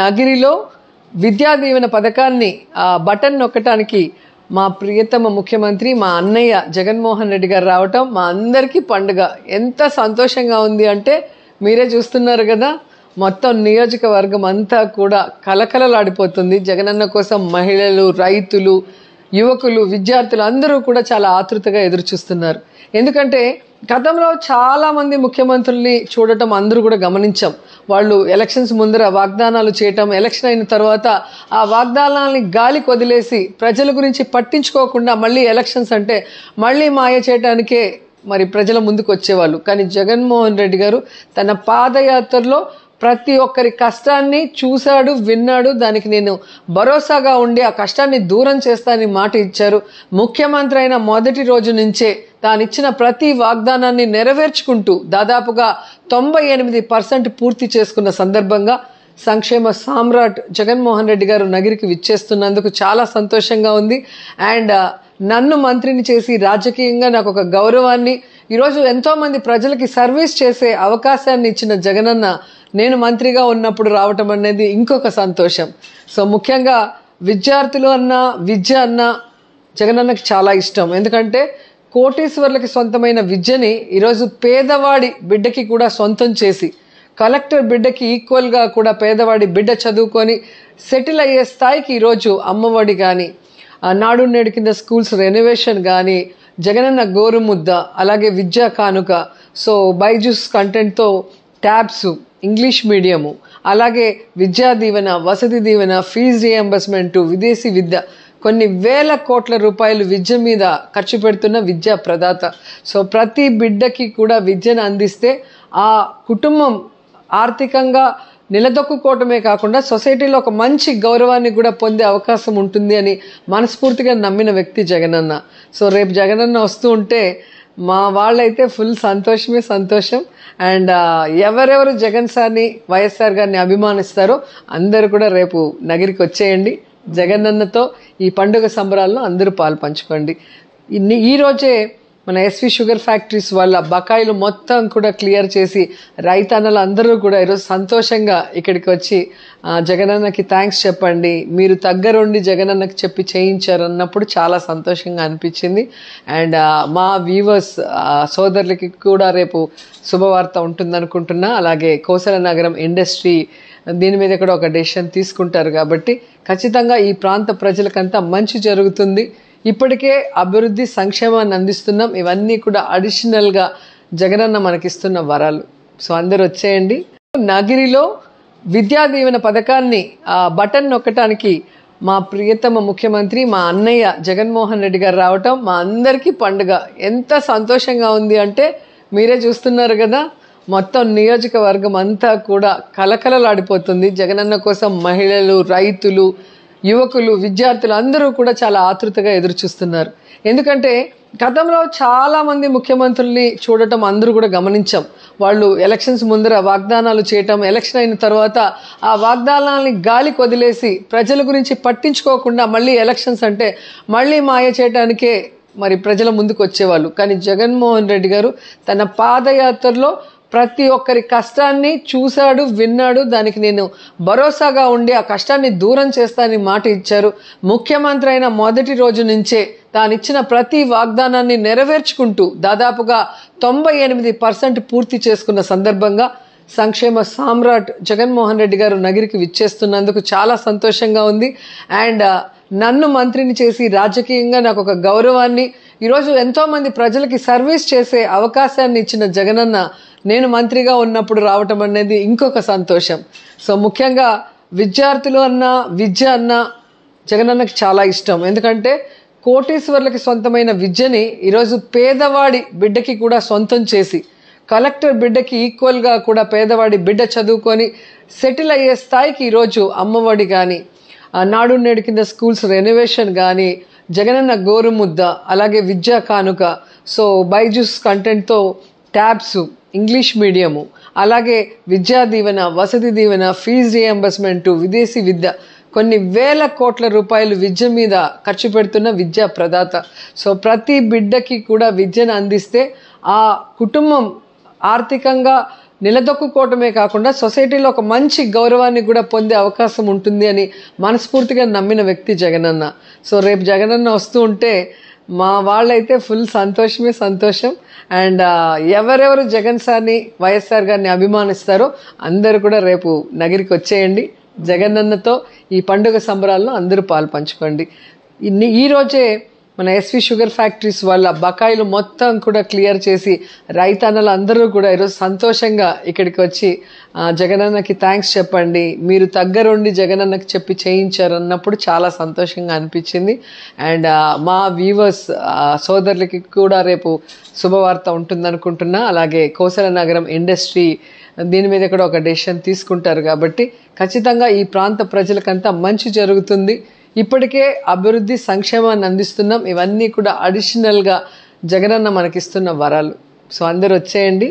నగిరిలో విద్యా దీవెన పథకాన్ని బటన్ నొక్కటానికి మా ప్రియతమ ముఖ్యమంత్రి మా అన్నయ్య జగన్మోహన్ రెడ్డి గారు రావటం మా అందరికీ పండుగ ఎంత సంతోషంగా ఉంది అంటే మీరే చూస్తున్నారు కదా మొత్తం నియోజకవర్గం అంతా కూడా కలకలలాడిపోతుంది జగనన్న కోసం మహిళలు రైతులు యువకులు విద్యార్థులు అందరూ కూడా చాలా ఆతృతగా ఎదురు చూస్తున్నారు ఎందుకంటే గతంలో చాలామంది ముఖ్యమంత్రుల్ని చూడటం అందరూ కూడా గమనించాం వాళ్ళు ఎలక్షన్స్ ముందర వాగ్దానాలు చేయటం ఎలక్షన్ అయిన తర్వాత ఆ వాగ్దానాలని గాలి కొదిలేసి ప్రజల గురించి పట్టించుకోకుండా మళ్ళీ ఎలక్షన్స్ అంటే మళ్ళీ మాయ చేయడానికే మరి ప్రజల ముందుకు వచ్చేవాళ్ళు కానీ జగన్మోహన్ రెడ్డి గారు తన పాదయాత్రలో ప్రతి ఒక్కరి కష్టాన్ని చూశాడు విన్నాడు దానికి నేను భరోసాగా ఉండి ఆ కష్టాన్ని దూరం చేస్తానని మాట ఇచ్చారు ముఖ్యమంత్రి అయిన మొదటి రోజు నుంచే తానిచ్చిన ప్రతి వాగ్దానాన్ని నెరవేర్చుకుంటూ దాదాపుగా తొంభై ఎనిమిది పర్సెంట్ పూర్తి చేసుకున్న సందర్భంగా సంక్షేమ సామ్రాట్ జగన్మోహన్ రెడ్డి గారు నగిరికి విచ్చేస్తున్నందుకు చాలా సంతోషంగా ఉంది అండ్ నన్ను మంత్రిని చేసి రాజకీయంగా నాకు ఒక గౌరవాన్ని ఈరోజు ఎంతోమంది ప్రజలకి సర్వీస్ చేసే అవకాశాన్ని ఇచ్చిన జగనన్న నేను మంత్రిగా ఉన్నప్పుడు రావటం అనేది ఇంకొక సంతోషం సో ముఖ్యంగా విద్యార్థులు అన్న విద్య అన్న జగనన్నకు చాలా ఇష్టం ఎందుకంటే కోటీశ్వర్లకి సొంతమైన విద్యని ఈరోజు పేదవాడి బిడ్డకి కూడా సొంతం చేసి కలెక్టర్ బిడ్డకి ఈక్వల్గా కూడా పేదవాడి బిడ్డ చదువుకొని సెటిల్ అయ్యే స్థాయికి ఈరోజు అమ్మఒడి కానీ నాడు నేడు కింద స్కూల్స్ రెనోవేషన్ కానీ జగనన్న గోరుముద్ద అలాగే విద్యా కానుక సో బైజూస్ కంటెంట్తో ట్యాబ్స్ ఇంగ్లీష్ మీడియము అలాగే విద్యా దీవెన వసతి దీవెన ఫీజు రియంబర్స్మెంటు విదేశీ విద్య కొన్ని వేల కోట్ల రూపాయలు విద్య మీద ఖర్చు పెడుతున్న విద్యా ప్రదాత సో ప్రతి బిడ్డకి కూడా విద్యను అందిస్తే ఆ కుటుంబం ఆర్థికంగా నిలదొక్కుకోవటమే కాకుండా సొసైటీలో ఒక మంచి గౌరవాన్ని కూడా పొందే అవకాశం ఉంటుంది అని మనస్ఫూర్తిగా నమ్మిన వ్యక్తి జగనన్న సో రేపు జగనన్న వస్తూ ఉంటే మా వాళ్ళైతే ఫుల్ సంతోషమే సంతోషం అండ్ ఎవరెవరు జగన్ సార్ని వైఎస్ఆర్ గారిని అభిమానిస్తారో అందరూ కూడా రేపు నగిరికి వచ్చేయండి జగన్ అన్నతో ఈ పండుగ సంబరాల్లో అందరూ పాలు పంచుకోండి ఈరోజే మన ఎస్వి షుగర్ ఫ్యాక్టరీస్ వాళ్ళ బకాయిలు మొత్తం కూడా క్లియర్ చేసి రైతన్నలు అందరూ కూడా ఈరోజు సంతోషంగా ఇక్కడికి వచ్చి జగనన్నకి థ్యాంక్స్ చెప్పండి మీరు దగ్గరుండి జగనన్నకి చెప్పి చేయించారు అన్నప్పుడు చాలా సంతోషంగా అనిపించింది అండ్ మా వ్యూవర్స్ సోదరులకి కూడా రేపు శుభవార్త ఉంటుందనుకుంటున్నా అలాగే కోసల నగరం ఇండస్ట్రీ దీని మీద కూడా ఒక డెసిషన్ తీసుకుంటారు కాబట్టి ఖచ్చితంగా ఈ ప్రాంత ప్రజలకంతా మంచి జరుగుతుంది ఇప్పటికే అభివృద్ధి సంక్షేమాన్ని అందిస్తున్నాం ఇవన్నీ కూడా అడిషనల్గా జగనన్న మనకిస్తున్న వరాలు సో అందరు వచ్చేయండి నగిరిలో విద్యా దీవెన పథకాన్ని బటన్ నొక్కటానికి మా ప్రియతమ ముఖ్యమంత్రి మా అన్నయ్య జగన్మోహన్ రెడ్డి గారు రావటం మా అందరికీ పండుగ ఎంత సంతోషంగా ఉంది అంటే మీరే చూస్తున్నారు కదా మొత్తం నియోజకవర్గం అంతా కూడా కలకలలాడిపోతుంది జగనన్న కోసం మహిళలు రైతులు యువకులు విద్యార్థులు అందరూ కూడా చాలా ఆతృతగా ఎదురు చూస్తున్నారు ఎందుకంటే గతంలో చాలామంది ముఖ్యమంత్రుల్ని చూడటం అందరూ కూడా గమనించాం వాళ్ళు ఎలక్షన్స్ ముందర వాగ్దానాలు చేయటం ఎలక్షన్ అయిన తర్వాత ఆ వాగ్దానాలని గాలి కొదిలేసి ప్రజల గురించి పట్టించుకోకుండా మళ్ళీ ఎలక్షన్స్ అంటే మళ్ళీ మాయ చేయడానికే మరి ప్రజల ముందుకు వచ్చేవాళ్ళు కానీ జగన్మోహన్ రెడ్డి గారు తన పాదయాత్రలో ప్రతి ఒక్కరి కష్టాన్ని చూశాడు విన్నాడు దానికి నేను భరోసాగా ఉండి ఆ కష్టాన్ని దూరం చేస్తానని మాట ఇచ్చారు ముఖ్యమంత్రి అయిన మొదటి రోజు నుంచే తానిచ్చిన ప్రతి వాగ్దానాన్ని నెరవేర్చుకుంటూ దాదాపుగా తొంభై ఎనిమిది పర్సెంట్ పూర్తి చేసుకున్న సందర్భంగా సంక్షేమ సామ్రాట్ జగన్మోహన్ రెడ్డి గారు నగిరికి విచ్చేస్తున్నందుకు చాలా సంతోషంగా ఉంది అండ్ నన్ను మంత్రిని చేసి రాజకీయంగా నాకు ఒక గౌరవాన్ని ఈరోజు ఎంతోమంది ప్రజలకి సర్వీస్ చేసే అవకాశాన్ని ఇచ్చిన జగనన్న నేను మంత్రిగా ఉన్నప్పుడు రావటం అనేది ఇంకొక సంతోషం సో ముఖ్యంగా విద్యార్థులు అన్న విద్య అన్న జగనన్నకి చాలా ఇష్టం ఎందుకంటే కోటీశ్వర్లకి సొంతమైన విద్యని ఈరోజు పేదవాడి బిడ్డకి కూడా సొంతం చేసి కలెక్టర్ బిడ్డకి ఈక్వల్గా కూడా పేదవాడి బిడ్డ చదువుకొని సెటిల్ అయ్యే స్థాయికి ఈరోజు అమ్మఒడి కానీ నాడు నేడు కింద స్కూల్స్ రెనోవేషన్ కానీ జగనన్న గోరుముద్ద అలాగే విద్యా కానుక సో బైజూస్ కంటెంట్తో ట్యాబ్స్ ఇంగ్లీష్ మీడియము అలాగే విద్యా దీవెన వసతి దీవెన ఫీజు రియంబర్స్మెంటు విదేశీ విద్య కొన్ని వేల కోట్ల రూపాయలు విద్య మీద ఖర్చు పెడుతున్న విద్యా ప్రదాత సో ప్రతి బిడ్డకి కూడా విద్యను అందిస్తే ఆ కుటుంబం ఆర్థికంగా నిలదొక్కుకోవటమే కాకుండా సొసైటీలో ఒక మంచి గౌరవాన్ని కూడా పొందే అవకాశం ఉంటుంది అని మనస్ఫూర్తిగా నమ్మిన వ్యక్తి జగనన్న సో రేపు జగనన్న వస్తూ ఉంటే మా వాళ్ళైతే ఫుల్ సంతోషమే సంతోషం అండ్ ఎవరెవరు జగన్ సార్ని వైఎస్ఆర్ గారిని అభిమానిస్తారో అందరు కూడా రేపు నగరికి వచ్చేయండి జగన్ అన్నతో ఈ పండుగ సంబరాల్లో అందరూ పాలు పంచుకోండి ఈరోజే మన ఎస్వి షుగర్ ఫ్యాక్టరీస్ వాళ్ళ బకాయిలు మొత్తం కూడా క్లియర్ చేసి రైతన్నలు అందరూ కూడా ఈరోజు సంతోషంగా ఇక్కడికి వచ్చి జగనన్నకి థ్యాంక్స్ చెప్పండి మీరు దగ్గరుండి జగనన్నకి చెప్పి చేయించారు అన్నప్పుడు చాలా సంతోషంగా అనిపించింది అండ్ మా వ్యూవర్స్ సోదరులకి కూడా రేపు శుభవార్త ఉంటుందనుకుంటున్నా అలాగే కోసల నగరం ఇండస్ట్రీ దీని మీద కూడా ఒక డెసిషన్ తీసుకుంటారు కాబట్టి ఖచ్చితంగా ఈ ప్రాంత ప్రజలకంతా మంచి జరుగుతుంది ఇప్పటికే అభివృద్ధి సంక్షేమాన్ని అందిస్తున్నాం ఇవన్నీ కూడా అడిషనల్గా జగనన్న మనకిస్తున్న వరాలు సో అందరు వచ్చేయండి